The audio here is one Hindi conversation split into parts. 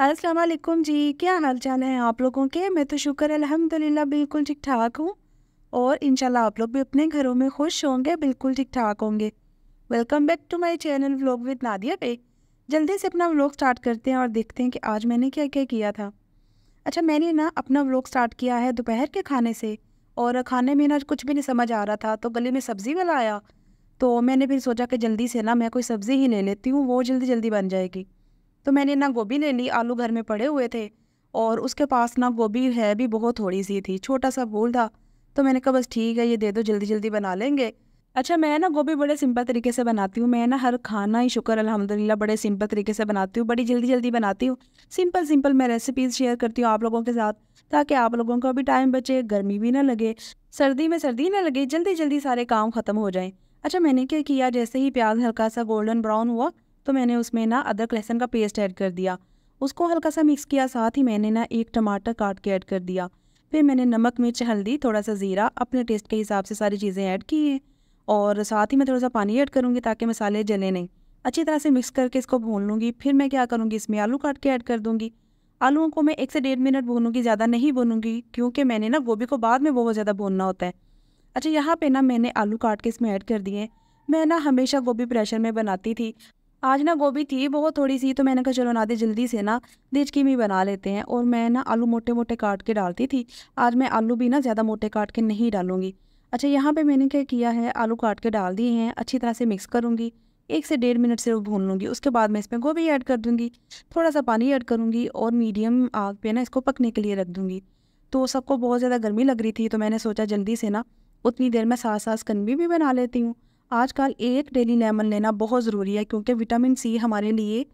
अस्सलाम वालेकुम जी क्या हाल चाल है आप लोगों के मैं तो शुक्र अल्हम्दुलिल्लाह बिल्कुल ठीक ठाक हूँ और इनशाला आप लोग भी अपने घरों में खुश होंगे बिल्कुल ठीक ठाक होंगे welcome back to my channel vlog with Nadia पे जल्दी से अपना व्लॉग स्टार्ट करते हैं और देखते हैं कि आज मैंने क्या क्या किया था अच्छा मैंने ना अपना व्लॉग स्टार्ट किया है दोपहर के खाने से और खाने में ना कुछ भी नहीं समझ आ रहा था तो गले में सब्ज़ी वाला आया तो मैंने फिर सोचा कि जल्दी से ना मैं कोई सब्ज़ी ही ले लेती हूँ वो जल्दी जल्दी बन जाएगी तो मैंने ना गोभी ले ली आलू घर में पड़े हुए थे और उसके पास ना गोभी है भी बहुत थोड़ी सी थी छोटा सा भूल था तो मैंने कहा बस ठीक है ये दे दो जल्दी जल्दी बना लेंगे अच्छा मैं ना गोभी बड़े सिंपल तरीके से बनाती हूँ मैं ना हर खाना ही शुक्र अलहमदिल्ला बड़े सिंपल तरीके से बनाती हूँ बड़ी जल्दी जल्दी बनाती हूँ सिंपल सिंपल मैं रेसिपीज़ शेयर करती हूँ आप लोगों के साथ ताकि आप लोगों को भी टाइम बचे गर्मी भी ना लगे सर्दी में सर्दी ना लगे जल्दी जल्दी सारे काम ख़त्म हो जाएँ अच्छा मैंने क्या किया जैसे ही प्याज हल्का सा गोल्डन ब्राउन हुआ तो मैंने उसमें ना अदरक लहसन का पेस्ट ऐड कर दिया उसको हल्का सा मिक्स किया साथ ही मैंने ना एक टमाटर काट के ऐड कर दिया फिर मैंने नमक मिर्च हल्दी थोड़ा सा ज़ीरा अपने टेस्ट के हिसाब से सारी चीज़ें ऐड की हैं और साथ ही मैं थोड़ा सा पानी ऐड करूँगी ताकि मसाले जले नहीं अच्छी तरह से मिक्स करके इसको भून लूँगी फिर मैं क्या करूँगी इसमें आलू काट के ऐड कर दूँगी आलूओं को मैं एक से डेढ़ मिनट भूनूंगी ज़्यादा नहीं भूनूंगी क्योंकि मैंने ना गोभी को बाद में बहुत ज़्यादा भूनना होता है अच्छा यहाँ पे ना मैंने आलू काट के इसमें ऐड कर दिए मैं ना हमेशा गोभी प्रेशर में बनाती थी आज ना गोभी थी बहुत थोड़ी सी तो मैंने कहा चलो नादे जल्दी से ना देचकी में बना लेते हैं और मैं ना आलू मोटे मोटे काट के डालती थी आज मैं आलू भी ना ज़्यादा मोटे काट के नहीं डालूँगी अच्छा यहाँ पे मैंने क्या किया है आलू काट के डाल दिए हैं अच्छी तरह से मिक्स करूँगी एक से डेढ़ मिनट से भून लूँगी उसके बाद मैं इसमें गोभी ऐड कर दूँगी थोड़ा सा पानी ऐड करूँगी और मीडियम आग पर ना इसको पकने के लिए रख दूँगी तो सबको बहुत ज़्यादा गर्मी लग रही थी तो मैंने सोचा जल्दी से ना उतनी देर में सास सास कन्वी भी बना लेती हूँ आजकल एक डेली लेमन लेना बहुत ज़रूरी है क्योंकि विटामिन सी हमारे लिए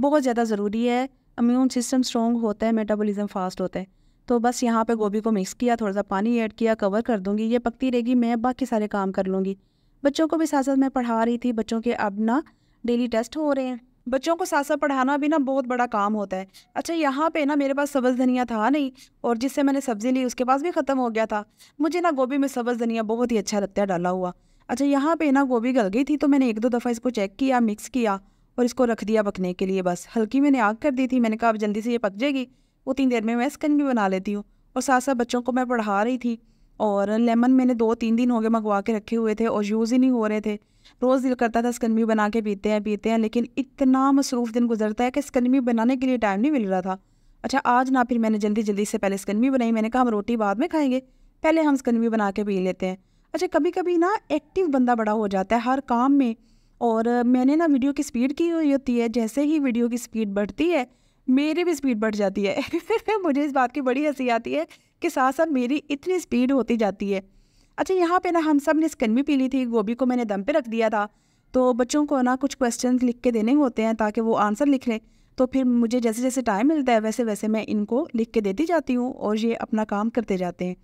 बहुत ज़्यादा ज़रूरी है इम्यून सिस्टम स्ट्रॉन्ग होता है मेटाबॉलिज्म फास्ट होता है तो बस यहाँ पे गोभी को मिक्स किया थोड़ा सा पानी ऐड किया कवर कर दूँगी ये पकती रहेगी मैं बाकी सारे काम कर लूँगी बच्चों को भी साथ साथ मैं पढ़ा रही थी बच्चों के अब ना डेली टेस्ट हो रहे हैं बच्चों को साथ साथ पढ़ाना भी ना बहुत बड़ा काम होता है अच्छा यहाँ पे ना मेरे पास सब्ज़ धनिया था नहीं और जिससे मैंने सब्ज़ी ली उसके पास भी ख़त्म हो गया था मुझे ना गोभी में सब्ज़ धनिया बहुत ही अच्छा लगता है डाला हुआ अच्छा यहाँ पे ना गोभी गल गई थी तो मैंने एक दो दफ़ा इसको चेक किया मिक्स किया और इसको रख दिया पकने के लिए बस हल्की मैंने आग कर दी थी मैंने कहा अब जल्दी से ये पक जाएगी उतनी देर में मैं स्कन भी बना लेती हूँ और साथ साथ बच्चों को मैं पढ़ा रही थी और लेमन मैंने दो तीन दिन हो गए मंगवा के रखे हुए थे और यूज़ ही नहीं हो रहे थे रोज़ दिल करता था स्कनवी बना के पीते हैं पीते हैं लेकिन इतना मसरूफ़ दिन गुजरता है कि स्कनवी बनाने के लिए टाइम नहीं मिल रहा था अच्छा आज ना फिर मैंने जल्दी जल्दी से पहले स्कनवी बनाई मैंने कहा हम रोटी बाद में खाएंगे पहले हम स्कनवी बना के पी लेते हैं अच्छा कभी कभी ना एक्टिव बंदा बड़ा हो जाता है हर काम में और मैंने ना वीडियो की स्पीड की हुई होती है जैसे ही वीडियो की स्पीड बढ़ती है मेरी भी स्पीड बढ़ जाती है मुझे इस बात की बड़ी हंसी आती है कि साथ साथ मेरी इतनी स्पीड होती जाती है अच्छा यहाँ पे ना हम सब ने स्किन भी पी ली थी गोभी को मैंने दम पे रख दिया था तो बच्चों को ना कुछ क्वेश्चन लिख के देने होते हैं ताकि वो आंसर लिख लें तो फिर मुझे जैसे जैसे टाइम मिलता है वैसे वैसे मैं इनको लिख के देती जाती हूँ और ये अपना काम करते जाते हैं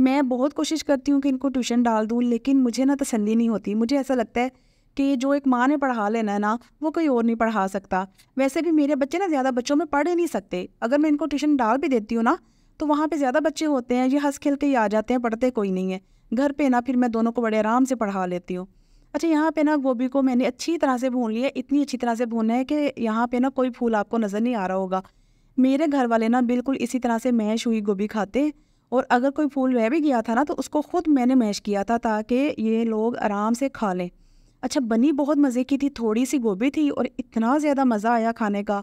मैं बहुत कोशिश करती हूँ कि इनको ट्यूशन डाल दूँ लेकिन मुझे ना तसली नहीं होती मुझे ऐसा लगता है कि जो एक माँ ने पढ़ा लेना है ना वो कोई और नहीं पढ़ा सकता वैसे भी मेरे बच्चे ना ज़्यादा बच्चों में पढ़ ही नहीं सकते अगर मैं इनको ट्यूशन डाल भी देती हूँ ना तो वहाँ पे ज़्यादा बच्चे होते हैं ये हंस खेल के ही आ जाते हैं पढ़ते कोई नहीं है घर पे ना फिर मैं दोनों को बड़े आराम से पढ़ा लेती हूँ अच्छा यहाँ पे ना गोभी को मैंने अच्छी तरह से भून लिया इतनी अच्छी तरह से भूनना है कि यहाँ पे ना कोई फूल आपको नज़र नहीं आ रहा होगा मेरे घर वाले ना बिल्कुल इसी तरह से मैश हुई गोभी खाते और अगर कोई फूल रह भी गया था ना तो उसको ख़ुद मैंने मैश किया था ताकि ये लोग आराम से खा लें अच्छा बनी बहुत मज़े की थी थोड़ी सी गोभी थी और इतना ज़्यादा मज़ा आया खाने का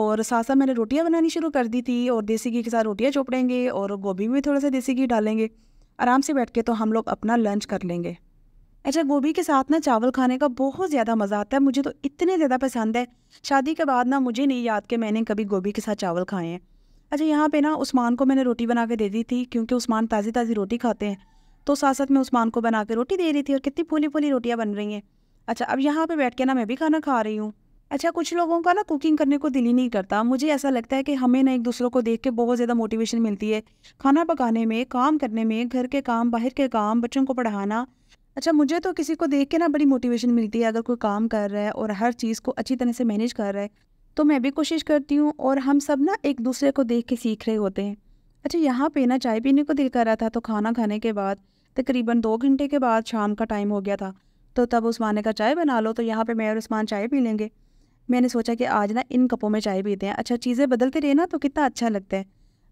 और साथ साथ मैंने रोटियाँ बनानी शुरू कर दी थी और देसी घी के साथ रोटियाँ चोपड़ेंगे और गोभी में थोड़ा सा देसी घी डालेंगे आराम से बैठ के तो हम लोग अपना लंच कर लेंगे अच्छा गोभी के साथ ना चावल खाने का बहुत ज़्यादा मज़ा आता है मुझे तो इतने ज़्यादा पसंद है शादी के बाद ना मुझे नहीं याद कि मैंने कभी गोभी के साथ चावल खाए हैं अच्छा यहाँ पे ना उस्मान को मैंने रोटी बना के दे दी थी क्योंकि उस्मान ताज़ी ताज़ी रोटी खाते हैं तो साथ साथ मैं उस्मान को बना के रोटी दे रही थी और कितनी फूली फूली रोटियाँ बन रही हैं अच्छा अब यहाँ पे बैठ के ना मैं भी खाना खा रही हूँ अच्छा कुछ लोगों का ना कुकिंग करने को दिल ही नहीं करता मुझे ऐसा लगता है कि हमें ना एक दूसरों को देख के बहुत ज़्यादा मोटिवेशन मिलती है खाना पकाने में काम करने में घर के काम बाहर के काम बच्चों को पढ़ाना अच्छा मुझे तो किसी को देख के ना बड़ी मोटिवेशन मिलती है अगर कोई काम कर रहा है और हर चीज़ को अच्छी तरह से मैनेज कर रहा है तो मैं भी कोशिश करती हूँ और हम सब ना एक दूसरे को देख के सीख रहे होते हैं अच्छा यहाँ पे ना चाय पीने को दिल कर रहा था तो खाना खाने के बाद तकरीबन दो घंटे के बाद शाम का टाइम हो गया था तो तब उस्मान ने कहा चाय बना लो तो यहाँ पे मैं और उस्मान चाय पी लेंगे मैंने सोचा कि आज ना इन कपों में चाय पीते हैं अच्छा चीज़ें बदलते रहे ना तो कितना अच्छा लगता है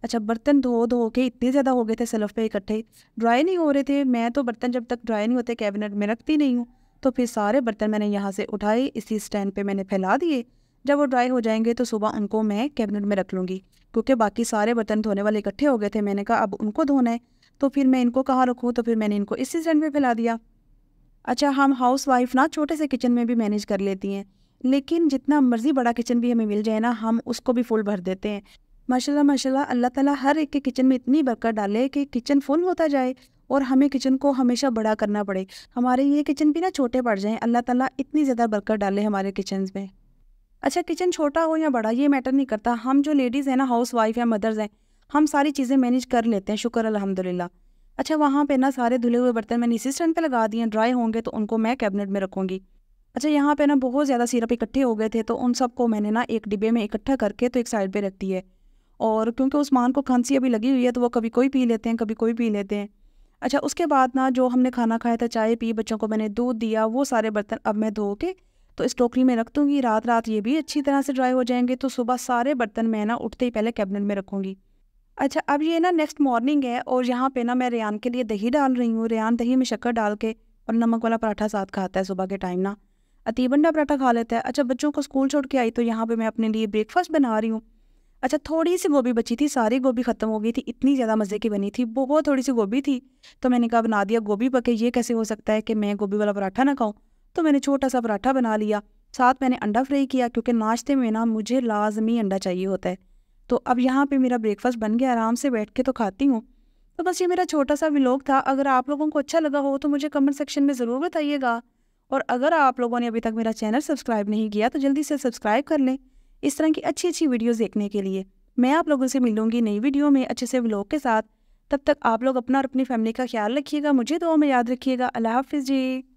अच्छा बर्तन धो धो के इतने ज़्यादा हो गए थे सलफ पे इकट्ठे ड्राई नहीं हो रहे थे मैं तो बर्तन जब तक ड्राई नहीं होते कैबिनेट में रखती नहीं हूँ तो फिर सारे बर्तन मैंने यहाँ से उठाए इसी स्टैंड पर मैंने फैला दिए जब वो ड्राई हो जाएंगे तो सुबह उनको मैं कैबिनेट में रख लूँगी क्योंकि बाकी सारे बर्तन धोने वाले इकट्ठे हो गए थे मैंने कहा अब उनको धोना है तो फिर मैं इनको कहाँ रखूँ तो फिर मैंने इनको इसी स्टैंड में फैला दिया अच्छा हम हाउस वाइफ ना छोटे से किचन में भी मैनेज कर लेती हैं लेकिन जितना मर्ज़ी बड़ा किचन भी हमें मिल जाए ना हम उसको भी फुल भर देते हैं माशाल्लाह माशाल्लाह अल्लाह ताला हर एक के किचन में इतनी बरकत डाले कि किचन फुल होता जाए और हमें किचन को हमेशा बड़ा करना पड़े हमारे ये किचन भी ना छोटे पड़ जाएँ अल्लाह ताला इतनी ज़्यादा बरकत डाले हमारे किचन में अच्छा किचन छोटा हो या बड़ा ये मैटर नहीं करता हम जो लेडीज़ हैं ना हाउस वाइफ या मदर्स हैं हम सारी चीज़ें मैनेज कर लेते हैं शुक्र अलहमदिल्ला अच्छा वहाँ पे ना सारे धुले हुए बर्तन मैंने इसी स्टैंड पर लगा दिए ड्राई होंगे तो उनको मैं कैबिनेट में रखूँगी अच्छा यहाँ पे ना बहुत ज़्यादा सिरप इकट्ठे हो गए थे तो उन सबको मैंने ना एक डिब्बे में इकट्ठा करके तो एक साइड पे रख दी है और क्योंकि उस्मान को खांसी अभी लगी हुई है तो वो कभी कोई पी लेते हैं कभी कोई पी लेते हैं अच्छा उसके बाद ना जो हमने खाना खाया था चाय पी बच्चों को मैंने दूध दिया वो सारे बर्तन अब मैं धो के तो इस टोकरी में रख दूँगी रात रात ये भी अच्छी तरह से ड्राई हो जाएंगे तो सुबह सारे बर्तन मैं ना उठते ही पहले कैबिनेट में रखूँगी अच्छा अब ये ना नेक्स्ट मॉर्निंग है और यहाँ पे ना मैं रेयान के लिए दही डाल रही हूँ रेयान दही में शक्कर डाल के और नमक वाला पराठा साथ खाता है सुबह के टाइम ना अतीबंडा पराठा खा लेता है अच्छा बच्चों को स्कूल छोड़ के आई तो यहाँ पर मैं अपने लिए ब्रेकफास्ट बना रही हूँ अच्छा थोड़ी सी गोभी बची थी सारी गोभी ख़त्म हो गई थी इतनी ज़्यादा मज़े की बनी थी बहुत थोड़ी सी गोभी थी तो मैंने कहा बना दिया गोभी पके ये कैसे हो सकता है कि मैं गोभी वाला पराठा ना खाऊँ तो मैंने छोटा सा पराठा बना लिया साथ मैंने अंडा फ्राई किया क्योंकि नाश्ते में ना मुझे लाजमी अंडा चाहिए होता है तो अब यहाँ पे मेरा ब्रेकफास्ट बन गया आराम से बैठ के तो खाती हूँ तो बस ये मेरा छोटा सा व्लॉग था अगर आप लोगों को अच्छा लगा हो तो मुझे कमेंट सेक्शन में ज़रूर बताइएगा और अगर आप लोगों ने अभी तक मेरा चैनल सब्सक्राइब नहीं किया तो जल्दी से सब्सक्राइब कर लें इस तरह की अच्छी अच्छी वीडियोज़ देखने के लिए मैं आप लोगों से मिलूँगी नई वीडियो में अच्छे से व्लॉग के साथ तब तक आप लोग अपना और अपनी फैमिली का ख्याल रखिएगा मुझे दो में याद रखिएगा अल्लाह हाफिज़ जी